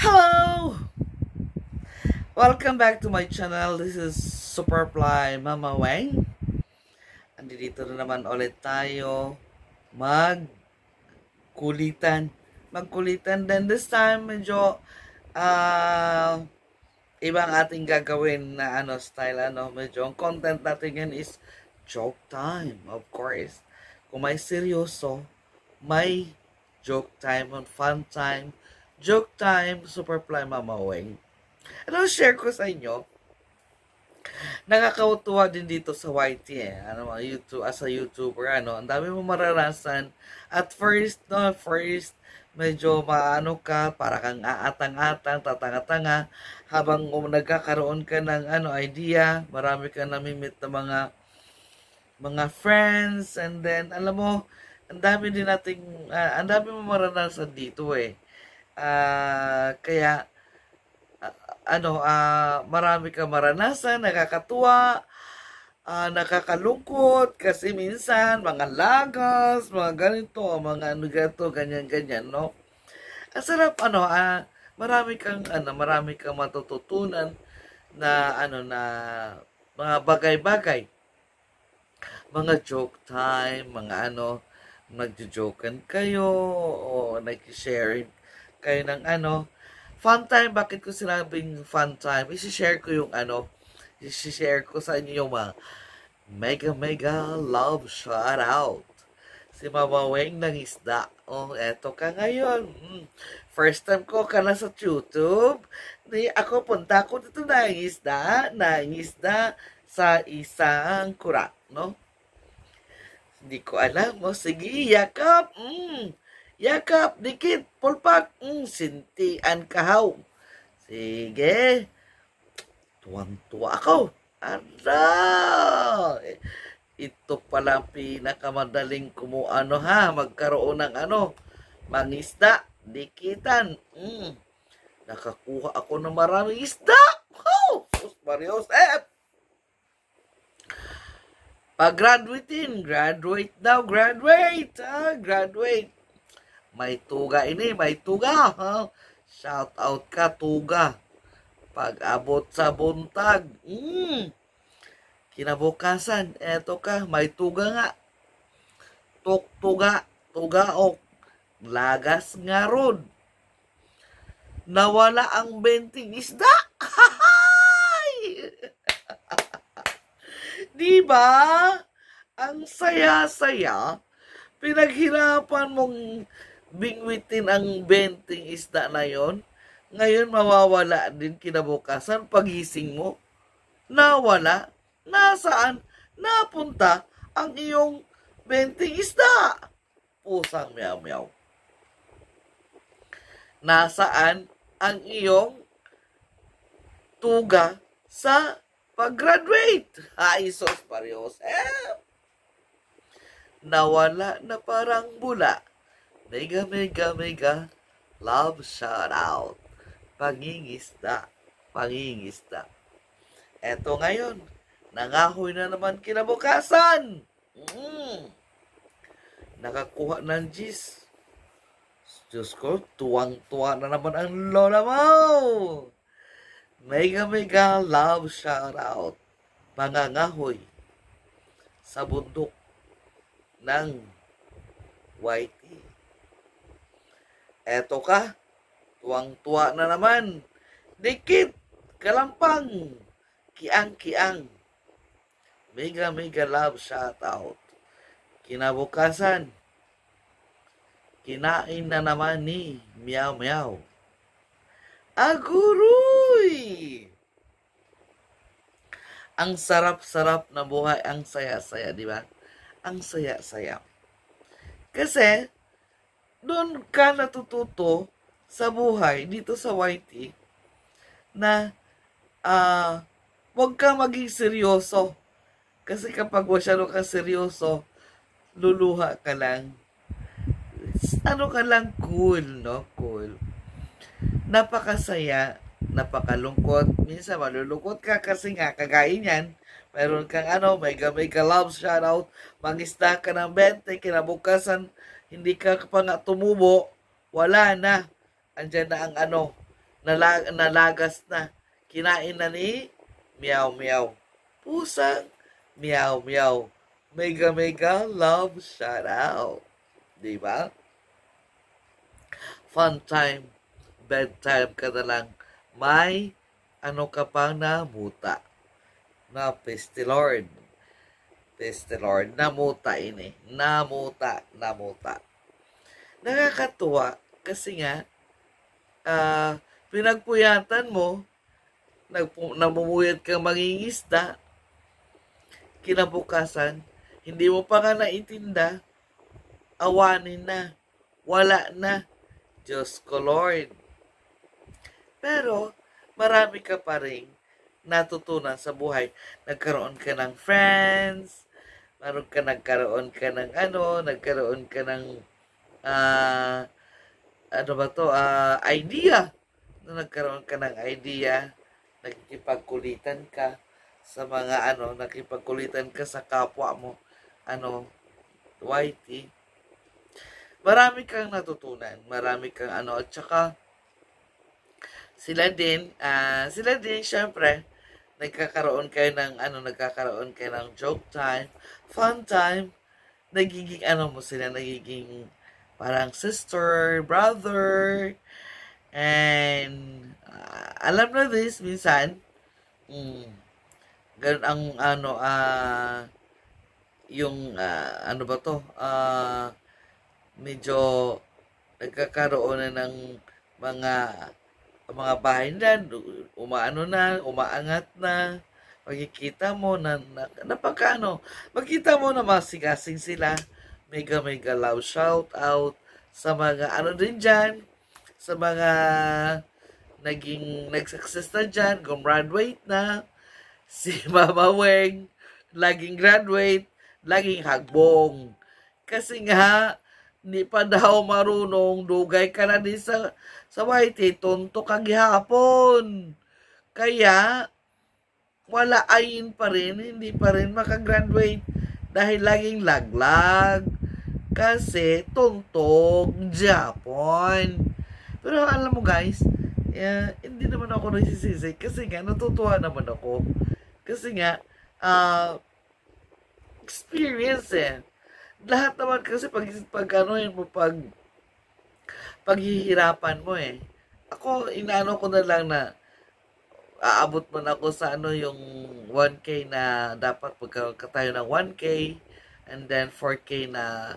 Hello! Welcome back to my channel. This is Superfly Mama Wang. And dito na naman ulit tayo magkulitan. Magkulitan then this time medyo uh, ibang ating gagawin na ano style ano medyo ang content natin ngayon is joke time of course. Kung may seryoso, may joke time and fun time Joke time, Superfly Mama Wang. Ano share ko sa inyo? Nakakawatuwa din dito sa YT eh. Ano, YouTube, as a YouTuber, ano, ang dami mo maranasan. At first, no, first, medyo maano ka, para kang aatang-atang, tatanga-tanga, habang um, nagkakaroon ka ng ano, idea, marami ka namimit na mga mga friends, and then, alam mo, ang dami din nating, uh, ang dami mo maranasan dito eh Uh, kaya, uh, ano, uh, marami ka maranasan, nakakatuwa, uh, nakakalungkot, kasi minsan, mga lagas, mga ganito, mga ano ganito, ganyan-ganyan, no? Ang sarap, ano, uh, marami kang, ano, marami kang matututunan na, ano, na mga bagay-bagay. Mga joke time, mga ano, nagjo-joken kayo, o nag-sharing kayo ng ano. Fun time, bakit ko sinabing fun time? I-share ko yung ano, i-share ko sa inyo yung mga mega mega love shout out. Si Mama Weng ng isda. Oh, eto ka ngayon. Hmm. First time ko ka na sa YouTube. Di ako punta ko dito na isda, na isda sa isang kurak, no? Hindi ko alam. mo. Oh, sige, yakap. Mm. Yakap, dikit, polpak, mm, sintian kahaw. Sige. Tuwang-tuwa ako. Ara! Ito pala pinakamadaling kumuano ha, magkaroon ng ano, mangisda, dikitan. Mm. Nakakuha ako ng maraming isda. Oh, Marios F. Eh! Pag-graduating, graduate now, graduate, ah, graduate. May tuga ini, may tuga. Oh, shout out ka, tuga. Pag-abot sa buntag. Mm. Kinabukasan, eto ka, may tuga nga. Tuk tuga, tugaok. Lagas nga rod. Nawala ang benting isda. Di ba? Ang saya-saya. Pinaghirapan mong bingwitin ang benting isda na yon, ngayon mawawala din kinabukasan pagising mo. Nawala, nasaan, napunta ang iyong benting isda. Pusang meow-meow. Nasaan ang iyong tuga sa pag-graduate? Ay, sos, Eh. Nawala na parang bula Mega mega mega love shout out. Pangingista, pangingista. Eto ngayon, nangahoy na naman kinabukasan. Mm. Nakakuha ng G's. Diyos ko, tuwang-tuwa na naman ang lola mo. Mega mega love shout out. Mangangahoy sa bundok ng Whitey. Eto ka, tuwang-tuwa na naman. Dikit, kalampang, kiang-kiang. Mega-mega love shout out. Kinabukasan, kinain na naman ni Miao Miao. Aguroy! Ang sarap-sarap na buhay, ang saya-saya, di ba? Ang saya-saya. Kasi, doon ka natututo sa buhay dito sa YT na uh, huwag ka maging seryoso. Kasi kapag masyado ka seryoso, luluha ka lang. Ano ka lang, cool, no? Cool. Napakasaya, napakalungkot. Minsan malulungkot ka kasi nga kagaya niyan. Meron kang ano, mega mega love shoutout. Mangista ka ng 20, kinabukasan hindi ka pa na tumubo, wala na. Andiyan na ang ano, nalag, nalagas na. Kinain na ni Meow Meow. Pusa, Meow Meow. Mega mega love shout out. Di Fun time, bedtime ka na lang. May ano ka pang namuta. Na peste Praise the Lord. Namuta ini. Eh. Namuta, namuta. Nakakatuwa kasi nga uh, pinagpuyatan mo nagpu- namumuyat kang mangingisda kinabukasan hindi mo pa nga naitinda awanin na wala na Diyos ko Lord pero marami ka pa rin natutunan sa buhay nagkaroon ka ng friends parang ka nagkaroon ka ng ano, nagkaroon ka ng uh, ano ba to, uh, idea. No, nagkaroon ka ng idea, nagkipagkulitan ka sa mga ano, nakikipagkulitan ka sa kapwa mo, ano, whitey. Marami kang natutunan, marami kang ano, at saka sila din, uh, sila din syempre, nagkakaroon kayo ng ano, nagkakaroon kayo ng joke time, fun time, nagiging ano mo sila, nagiging parang sister, brother, and uh, alam na this minsan, mm, ganun ang ano, uh, yung, uh, ano ba to, ah, uh, medyo nagkakaroon na ng mga mga bahay nila, umaano na, umaangat na, makikita mo na, na napakano, makita mo na masigasing sila, mega mega love shout out sa mga ano din dyan, sa mga naging nag-success na dyan, gumraduate na, si Mama Weng, laging graduate, laging hagbong. Kasi nga, ni pa daw marunong, dugay ka na din sa, sa white, tonto ka gihapon. Kaya, wala ayin pa rin, hindi pa rin makagraduate dahil laging laglag. Kasi, tuntog, Japon. Pero alam mo guys, eh, hindi naman ako nagsisisi kasi nga, natutuwa naman ako. Kasi nga, uh, experience eh lahat naman kasi pag, pag ano yun mo, pag paghihirapan mo eh. Ako, inaano ko na lang na aabot man ako sa ano yung 1K na dapat pagkaroon ka tayo ng 1K and then 4K na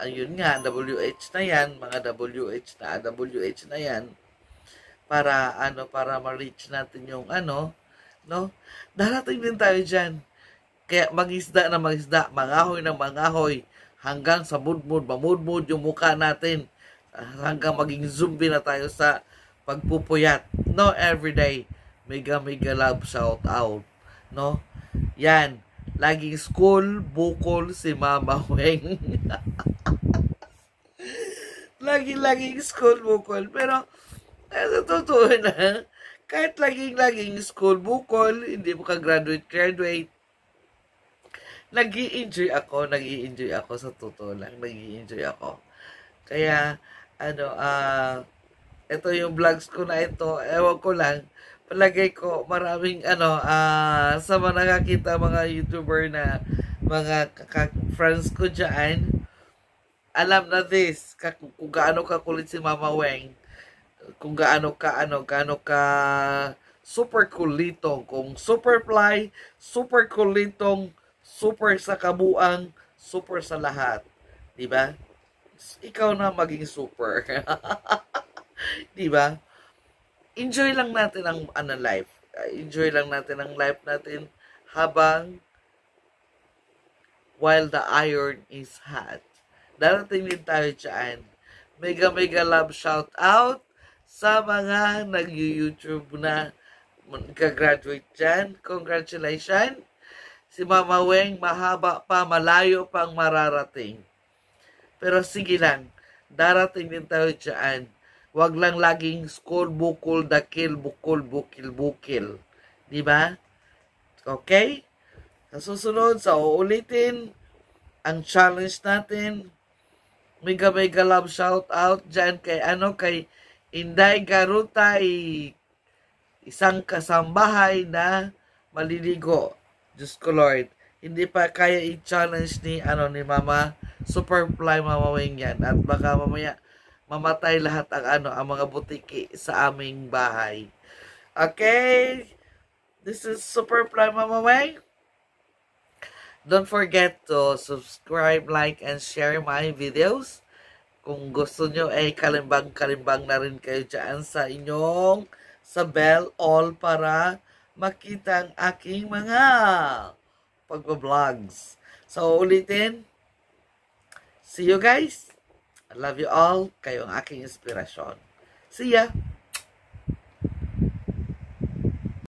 ayun ah, nga, WH na yan, mga WH na, WH na yan para ano para ma-reach natin yung ano no darating din tayo diyan kaya magisda na magisda, mangahoy na mangahoy, hanggang sa mudmud, mamudmud yung mukha natin, ah, hanggang maging zombie na tayo sa pagpupuyat. No, everyday, mega mega love shout out. No? Yan, laging school, bukol si Mama Weng. laging-laging school bukol. Pero, eh, sa totoo na, kahit laging-laging school bukol, hindi mo ka graduate-graduate, nag enjoy ako, nag enjoy ako sa totoo lang, nag enjoy ako. Kaya, ano, ah, uh, ito yung vlogs ko na ito, ewan ko lang, palagay ko maraming ano, ah, uh, sa mga nakakita mga YouTuber na mga friends ko dyan, alam na this, kung gaano ka kulit si Mama Weng, kung gaano ka, ano, gaano ka super kulitong, kung super fly, super kulitong, super sa kabuang, super sa lahat. 'Di ba? Ikaw na maging super. 'Di ba? Enjoy lang natin ang ano life. Enjoy lang natin ang life natin habang while the iron is hot. Darating din tayo dyan. Mega mega love shout out sa mga nag-YouTube na ka-graduate dyan. Congratulations! Si Mama Weng, mahaba pa, malayo pang mararating. Pero sige lang, darating din tayo dyan. Huwag lang laging school, bukol, dakil, bukol, bukil, bukil. Di ba? Okay? Sa susunod, sa uulitin, ang challenge natin, mega mega love shout out dyan kay ano, kay Inday Garuta, isang kasambahay na maliligo. Diyos ko Lord, hindi pa kaya i-challenge ni, ano, ni Mama Superfly Mama Wing yan. At baka mamaya mamatay lahat ang, ano, ang mga butiki sa aming bahay. Okay? This is Superfly Mama Wing. Don't forget to subscribe, like, and share my videos. Kung gusto nyo, eh, kalimbang-kalimbang na rin kayo dyan sa inyong sa bell all para makita ang aking mga pagbabloggs. So, ulitin, see you guys. I love you all. Kayo ang aking inspirasyon. See ya!